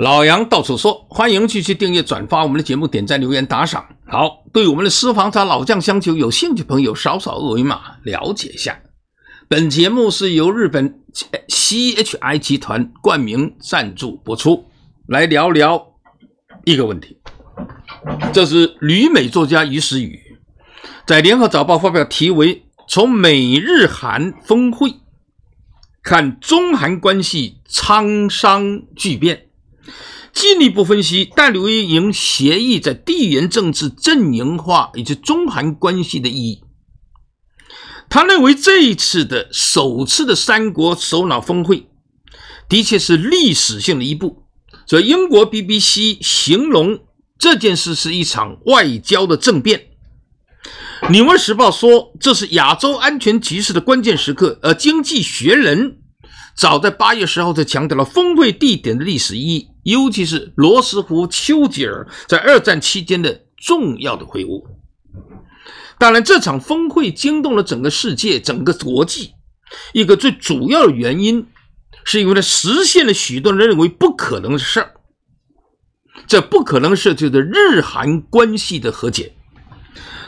老杨到处说，欢迎继续订阅、转发我们的节目，点赞、留言、打赏。好，对我们的私房茶老将相求，有兴趣朋友扫扫二维码了解一下。本节目是由日本 C H I 集团冠名赞助播出。来聊聊一个问题，这是旅美作家于时雨在《联合早报》发表题为《从美日韩峰会看中韩关系沧桑巨变》。进一步分析戴刘营协议在地缘政治阵营化以及中韩关系的意义。他认为这一次的首次的三国首脑峰会，的确是历史性的一步。所以英国 BBC 形容这件事是一场外交的政变。《纽约时报》说这是亚洲安全局势的关键时刻。而《经济学人》。早在八月十号就强调了峰会地点的历史意义，尤其是罗斯福、丘吉尔在二战期间的重要的会晤。当然，这场峰会惊动了整个世界、整个国际。一个最主要的原因，是因为实现了许多人认为不可能的事儿。这不可能是就是日韩关系的和解。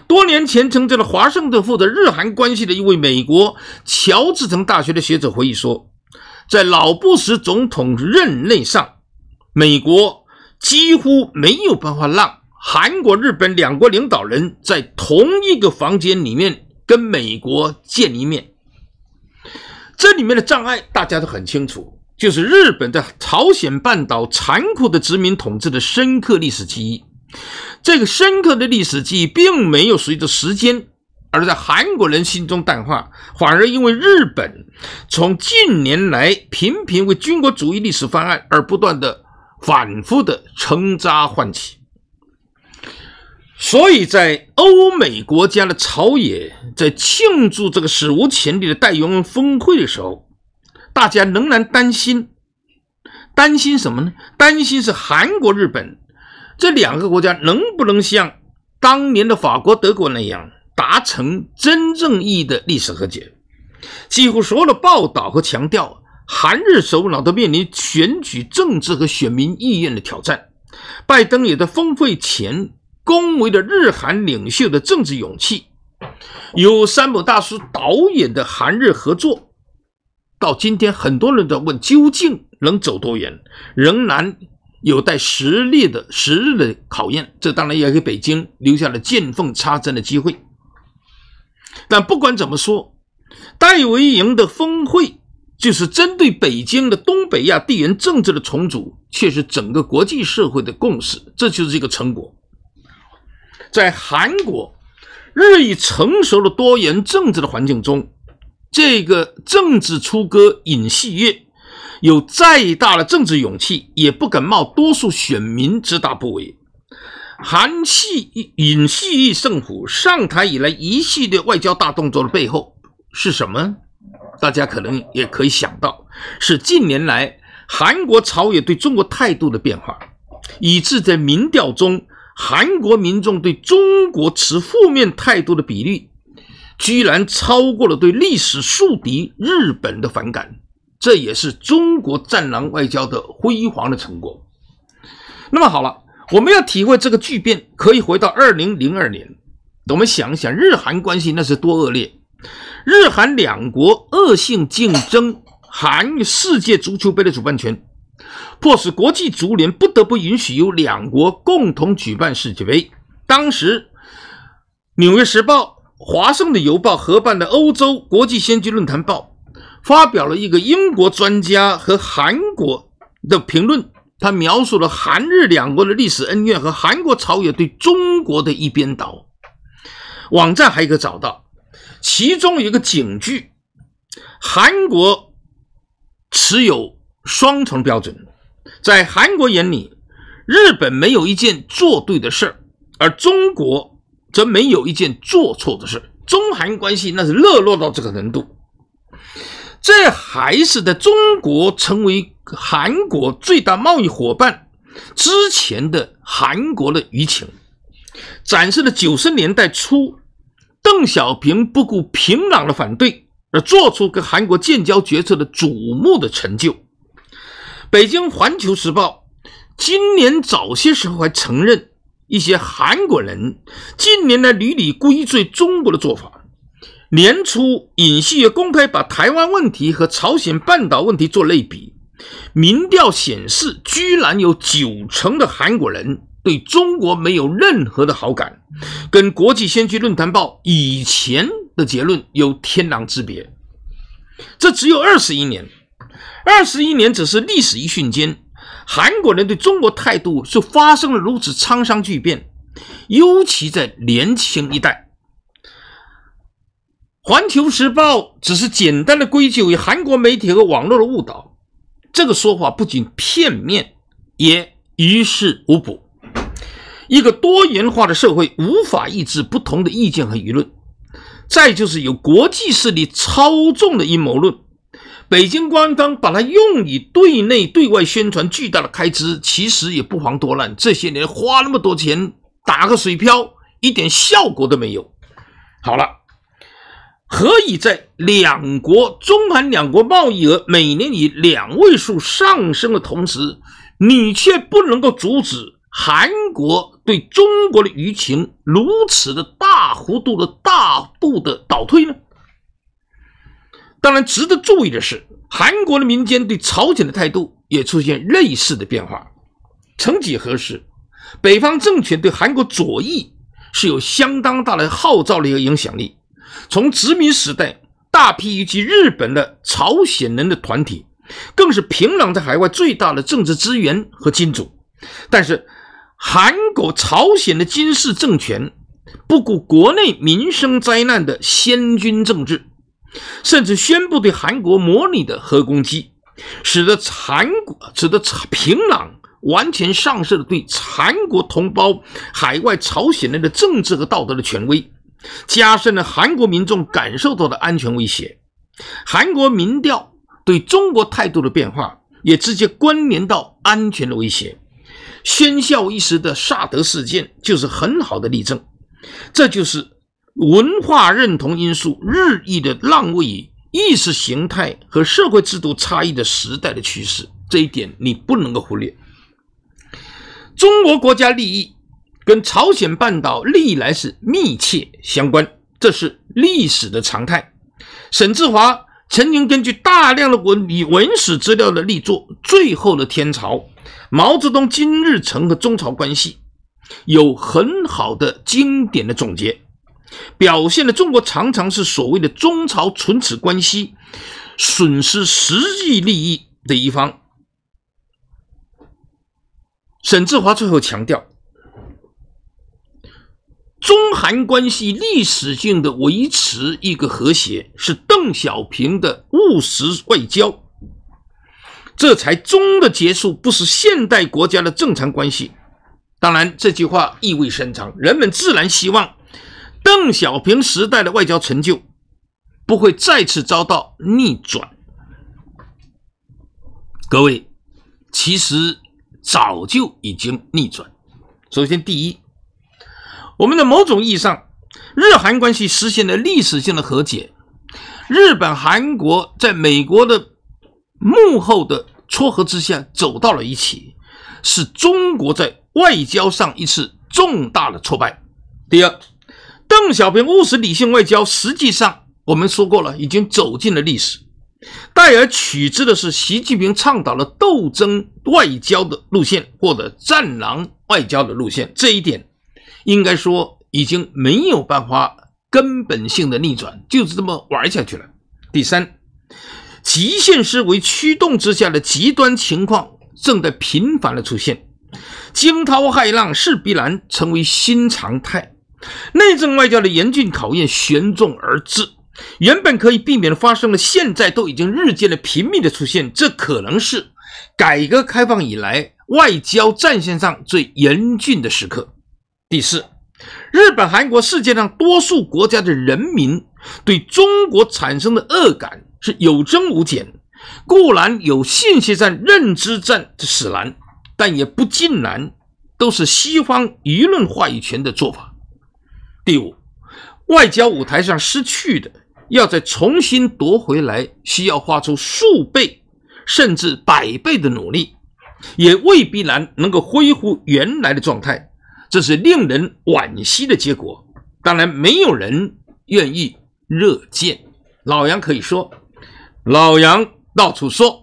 多年前，曾经了华盛顿负责日韩关系的一位美国乔治城大学的学者回忆说。在老布什总统任内上，美国几乎没有办法让韩国、日本两国领导人，在同一个房间里面跟美国见一面。这里面的障碍大家都很清楚，就是日本在朝鲜半岛残酷的殖民统治的深刻历史记忆。这个深刻的历史记忆并没有随着时间。而在韩国人心中淡化，反而因为日本从近年来频频为军国主义历史翻案而不断的反复的成渣唤起，所以在欧美国家的朝野在庆祝这个史无前例的戴永峰会的时候，大家仍然担心担心什么呢？担心是韩国、日本这两个国家能不能像当年的法国、德国那样？达成真正意义的历史和解，几乎所有的报道和强调，韩日首脑都面临选举政治和选民意愿的挑战。拜登也在峰会前恭维了日韩领袖的政治勇气。由山姆大叔导演的韩日合作，到今天，很多人都问究竟能走多远，仍然有待实力的实日的考验。这当然也给北京留下了见缝插针的机会。但不管怎么说，戴维营的峰会就是针对北京的东北亚地缘政治的重组，却是整个国际社会的共识。这就是一个成果。在韩国日益成熟的多元政治的环境中，这个政治出歌引戏乐，有再大的政治勇气，也不敢冒多数选民之大不韪。韩系尹系政府上台以来一系列外交大动作的背后是什么？大家可能也可以想到，是近年来韩国朝野对中国态度的变化，以致在民调中，韩国民众对中国持负面态度的比例，居然超过了对历史宿敌日本的反感。这也是中国战狼外交的辉煌的成果。那么好了。我们要体会这个巨变，可以回到二零零二年。我们想想日韩关系那是多恶劣，日韩两国恶性竞争，韩世界足球杯的主办权，迫使国际足联不得不允许由两国共同举办世界杯。当时，《纽约时报》、华盛顿邮报合办的《欧洲国际先进论坛报》发表了一个英国专家和韩国的评论。他描述了韩日两国的历史恩怨和韩国朝野对中国的一边倒。网站还有一个找到，其中有一个警句：韩国持有双重标准，在韩国眼里，日本没有一件做对的事而中国则没有一件做错的事中韩关系那是热落到这个程度，这还是在中国成为。韩国最大贸易伙伴之前的韩国的舆情，展示了九十年代初邓小平不顾平壤的反对而做出跟韩国建交决策的瞩目的成就。北京环球时报今年早些时候还承认一些韩国人近年来屡屡归罪中国的做法。年初尹锡悦公开把台湾问题和朝鲜半岛问题做类比。民调显示，居然有九成的韩国人对中国没有任何的好感，跟国际先驱论坛报以前的结论有天壤之别。这只有二十一年，二十一年只是历史一瞬间，韩国人对中国态度就发生了如此沧桑巨变，尤其在年轻一代。环球时报只是简单的归咎于韩国媒体和网络的误导。这个说法不仅片面，也于事无补。一个多元化的社会无法抑制不同的意见和舆论。再就是有国际势力操纵的阴谋论，北京官方把它用以对内对外宣传，巨大的开支其实也不遑多让。这些年花那么多钱打个水漂，一点效果都没有。好了。何以在两国中韩两国贸易额每年以两位数上升的同时，你却不能够阻止韩国对中国的舆情如此的大幅度的大幅的倒退呢？当然，值得注意的是，韩国的民间对朝鲜的态度也出现类似的变化。曾几何时，北方政权对韩国左翼是有相当大的号召力和影响力。从殖民时代大批以及日本的朝鲜人的团体，更是平壤在海外最大的政治资源和金主。但是，韩国朝鲜的军事政权不顾国内民生灾难的先军政治，甚至宣布对韩国模拟的核攻击，使得韩国使得平壤完全丧失了对韩国同胞海外朝鲜人的政治和道德的权威。加深了韩国民众感受到的安全威胁，韩国民调对中国态度的变化也直接关联到安全的威胁。喧嚣一时的萨德事件就是很好的例证。这就是文化认同因素日益的让位于意识形态和社会制度差异的时代的趋势，这一点你不能够忽略。中国国家利益。跟朝鲜半岛历来是密切相关，这是历史的常态。沈志华曾经根据大量的文文史资料的力作《最后的天朝》，毛泽东、金日成和中朝关系有很好的经典的总结，表现了中国常常是所谓的中朝唇齿关系，损失实际利益的一方。沈志华最后强调。中韩关系历史性的维持一个和谐，是邓小平的务实外交。这才终的结束，不是现代国家的正常关系。当然，这句话意味深长，人们自然希望邓小平时代的外交成就不会再次遭到逆转。各位，其实早就已经逆转。首先，第一。我们的某种意义上，日韩关系实现了历史性的和解，日本、韩国在美国的幕后的撮合之下走到了一起，是中国在外交上一次重大的挫败。第二，邓小平务实理性外交，实际上我们说过了，已经走进了历史。代而取之的是习近平倡导了斗争外交的路线，或者战狼外交的路线，这一点。应该说，已经没有办法根本性的逆转，就是这么玩下去了。第三，极限思维驱动之下的极端情况正在频繁的出现，惊涛骇浪势必然成为新常态。内政外交的严峻考验悬重而至，原本可以避免发生的，现在都已经日渐的频密的出现。这可能是改革开放以来外交战线上最严峻的时刻。第四，日本、韩国、世界上多数国家的人民对中国产生的恶感是有增无减。固然有信息战、认知战之然，但也不尽然都是西方舆论话语权的做法。第五，外交舞台上失去的，要再重新夺回来，需要花出数倍甚至百倍的努力，也未必然能够恢复原来的状态。这是令人惋惜的结果，当然没有人愿意热见。老杨可以说，老杨到处说。